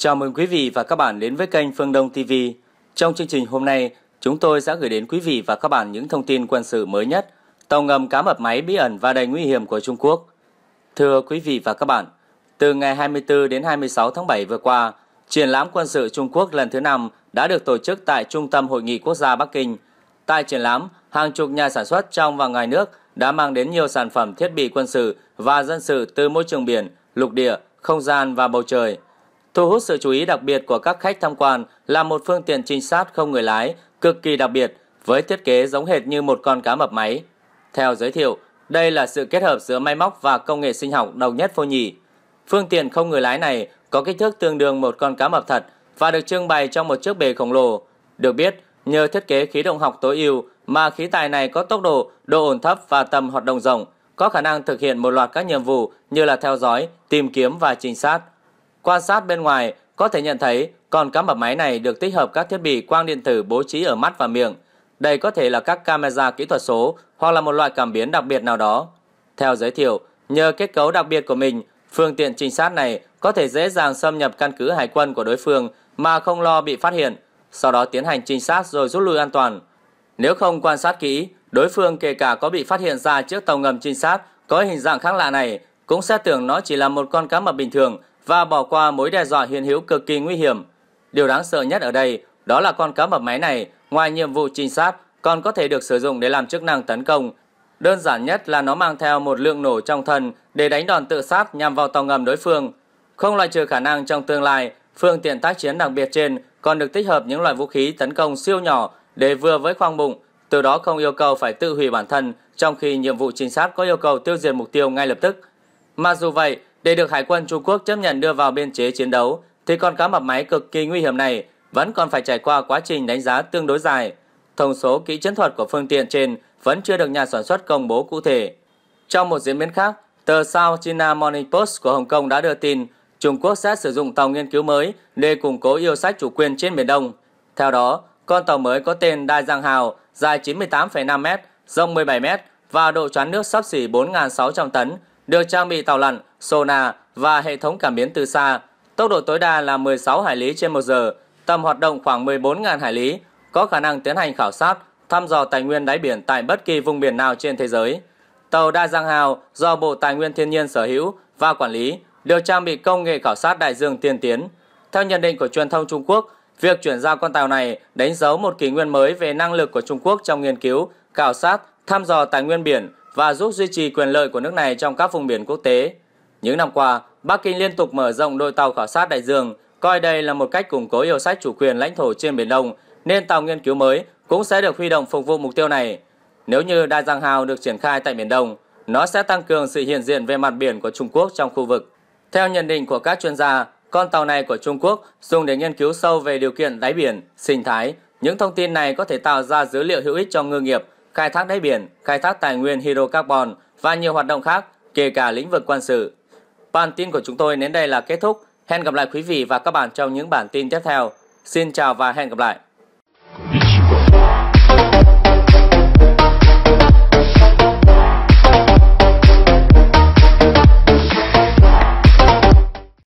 Chào mừng quý vị và các bạn đến với kênh Phương Đông TV. Trong chương trình hôm nay, chúng tôi sẽ gửi đến quý vị và các bạn những thông tin quân sự mới nhất, tàu ngầm cá mập máy bí ẩn và đầy nguy hiểm của Trung Quốc. Thưa quý vị và các bạn, từ ngày 24 đến 26 tháng 7 vừa qua, triển lãm quân sự Trung Quốc lần thứ 5 đã được tổ chức tại Trung tâm Hội nghị Quốc gia Bắc Kinh. Tại triển lãm, hàng chục nhà sản xuất trong và ngoài nước đã mang đến nhiều sản phẩm thiết bị quân sự và dân sự từ môi trường biển, lục địa, không gian và bầu trời – Thu hút sự chú ý đặc biệt của các khách tham quan là một phương tiện trinh sát không người lái cực kỳ đặc biệt với thiết kế giống hệt như một con cá mập máy. Theo giới thiệu, đây là sự kết hợp giữa máy móc và công nghệ sinh học đồng nhất vô nhì. Phương tiện không người lái này có kích thước tương đương một con cá mập thật và được trưng bày trong một chiếc bể khổng lồ. Được biết, nhờ thiết kế khí động học tối ưu mà khí tài này có tốc độ, độ ổn thấp và tầm hoạt động rộng, có khả năng thực hiện một loạt các nhiệm vụ như là theo dõi, tìm kiếm và trinh sát. Quan sát bên ngoài có thể nhận thấy con cá mập máy này được tích hợp các thiết bị quang điện tử bố trí ở mắt và miệng. Đây có thể là các camera kỹ thuật số hoặc là một loại cảm biến đặc biệt nào đó. Theo giới thiệu, nhờ kết cấu đặc biệt của mình, phương tiện trinh sát này có thể dễ dàng xâm nhập căn cứ hải quân của đối phương mà không lo bị phát hiện, sau đó tiến hành trinh sát rồi rút lui an toàn. Nếu không quan sát kỹ, đối phương kể cả có bị phát hiện ra chiếc tàu ngầm trinh sát có hình dạng khác lạ này cũng sẽ tưởng nó chỉ là một con cá mập bình thường và bỏ qua mối đe dọa hiện hữu cực kỳ nguy hiểm. Điều đáng sợ nhất ở đây đó là con cá mập máy này ngoài nhiệm vụ trinh sát còn có thể được sử dụng để làm chức năng tấn công. Đơn giản nhất là nó mang theo một lượng nổ trong thân để đánh đòn tự sát nhằm vào tàu ngầm đối phương. Không loại trừ khả năng trong tương lai, phương tiện tác chiến đặc biệt trên còn được tích hợp những loại vũ khí tấn công siêu nhỏ để vừa với khoang bụng, từ đó không yêu cầu phải tự hủy bản thân trong khi nhiệm vụ trinh sát có yêu cầu tiêu diệt mục tiêu ngay lập tức. Mặc dù vậy, để được Hải quân Trung Quốc chấp nhận đưa vào biên chế chiến đấu thì con cá mập máy cực kỳ nguy hiểm này vẫn còn phải trải qua quá trình đánh giá tương đối dài. Thông số kỹ chiến thuật của phương tiện trên vẫn chưa được nhà sản xuất công bố cụ thể. Trong một diễn biến khác, tờ South China Morning Post của Hồng Kông đã đưa tin Trung Quốc sẽ sử dụng tàu nghiên cứu mới để củng cố yêu sách chủ quyền trên Biển Đông. Theo đó, con tàu mới có tên Đai Giang Hào dài 98,5m, rộng 17m và độ choán nước sắp xỉ 4.600 tấn, được trang bị tàu lặn, sonar và hệ thống cảm biến từ xa. Tốc độ tối đa là 16 hải lý trên 1 giờ, tầm hoạt động khoảng 14.000 hải lý, có khả năng tiến hành khảo sát, thăm dò tài nguyên đáy biển tại bất kỳ vùng biển nào trên thế giới. Tàu Đa Giang Hào do Bộ Tài nguyên Thiên nhiên sở hữu và quản lý, được trang bị công nghệ khảo sát đại dương tiên tiến. Theo nhận định của truyền thông Trung Quốc, việc chuyển giao con tàu này đánh dấu một kỷ nguyên mới về năng lực của Trung Quốc trong nghiên cứu, khảo sát, thăm dò tài nguyên biển và giúp duy trì quyền lợi của nước này trong các vùng biển quốc tế. Những năm qua, Bắc Kinh liên tục mở rộng đội tàu khảo sát đại dương, coi đây là một cách củng cố yêu sách chủ quyền lãnh thổ trên Biển Đông, nên tàu nghiên cứu mới cũng sẽ được huy động phục vụ mục tiêu này. Nếu như Đa Giang Hào được triển khai tại Biển Đông, nó sẽ tăng cường sự hiện diện về mặt biển của Trung Quốc trong khu vực. Theo nhận định của các chuyên gia, con tàu này của Trung Quốc dùng để nghiên cứu sâu về điều kiện đáy biển, sinh thái. Những thông tin này có thể tạo ra dữ liệu hữu ích cho ngư nghiệp – khai thác đáy biển, khai thác tài nguyên hydrocarbon và nhiều hoạt động khác, kể cả lĩnh vực quân sự. Bản tin của chúng tôi đến đây là kết thúc. Hẹn gặp lại quý vị và các bạn trong những bản tin tiếp theo. Xin chào và hẹn gặp lại.